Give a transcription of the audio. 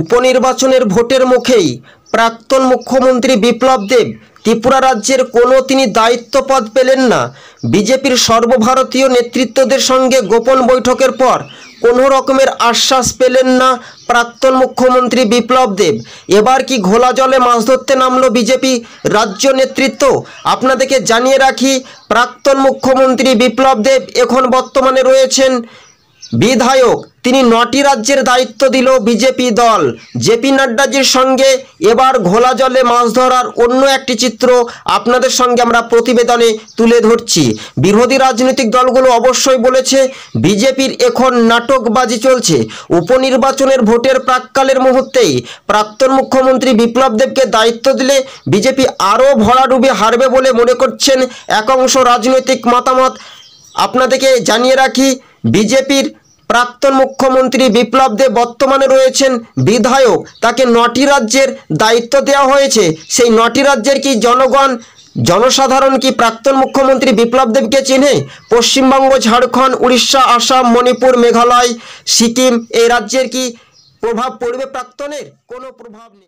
উপনির্বাচনের ভোটের মুখেই প্রাক্তন মুখ্যমন্ত্রী বিপ্লব দেব ত্রিপুরা রাজ্যের কোনো তিনি দায়িত্বপদ পেলেন না বিজেপির সর্বভারতীয় নেতৃত্বদের সঙ্গে গোপন বৈঠকের পর কোনো রকমের আশ্বাস পেলেন না প্রাক্তন মুখ্যমন্ত্রী বিপ্লব দেব এবার কি ঘোলা জলে মাছ ধরতে নামল বিজেপি রাজ্য নেতৃত্ব আপনাদেরকে জানিয়ে রাখি প্রাক্তন মুখ্যমন্ত্রী বিপ্লব দেব এখন বর্তমানে রয়েছেন বিধায়ক তিনি নটি রাজ্যের দায়িত্ব দিল বিজেপি দল জেপি নাড্ডাজির সঙ্গে এবার ঘোলা জলে মাছ ধরার অন্য একটি চিত্র আপনাদের সঙ্গে আমরা প্রতিবেদনে তুলে ধরছি বিরোধী রাজনৈতিক দলগুলো অবশ্যই বলেছে বিজেপির এখন নাটকবাজি চলছে উপনির্বাচনের ভোটের প্রাককালের মুহূর্তেই প্রাক্তন মুখ্যমন্ত্রী বিপ্লব দেবকে দায়িত্ব দিলে বিজেপি আরও ভরাডুবি হারবে বলে মনে করছেন এক অংশ রাজনৈতিক মতামত আপনাদেরকে জানিয়ে রাখি বিজেপির প্রাক্তন মুখ্যমন্ত্রী বিপ্লব দেব বর্তমানে রয়েছেন বিধায়ক তাকে নটি রাজ্যের দায়িত্ব দেওয়া হয়েছে সেই নটি রাজ্যের কি জনগণ জনসাধারণ কি প্রাক্তন মুখ্যমন্ত্রী বিপ্লব দেবকে চিনে পশ্চিমবঙ্গ ঝাড়খণ্ড উড়িষ্যা আসাম মণিপুর মেঘালয় সিকিম এই রাজ্যের কি প্রভাব পড়বে প্রাক্তনের কোনো প্রভাব নেই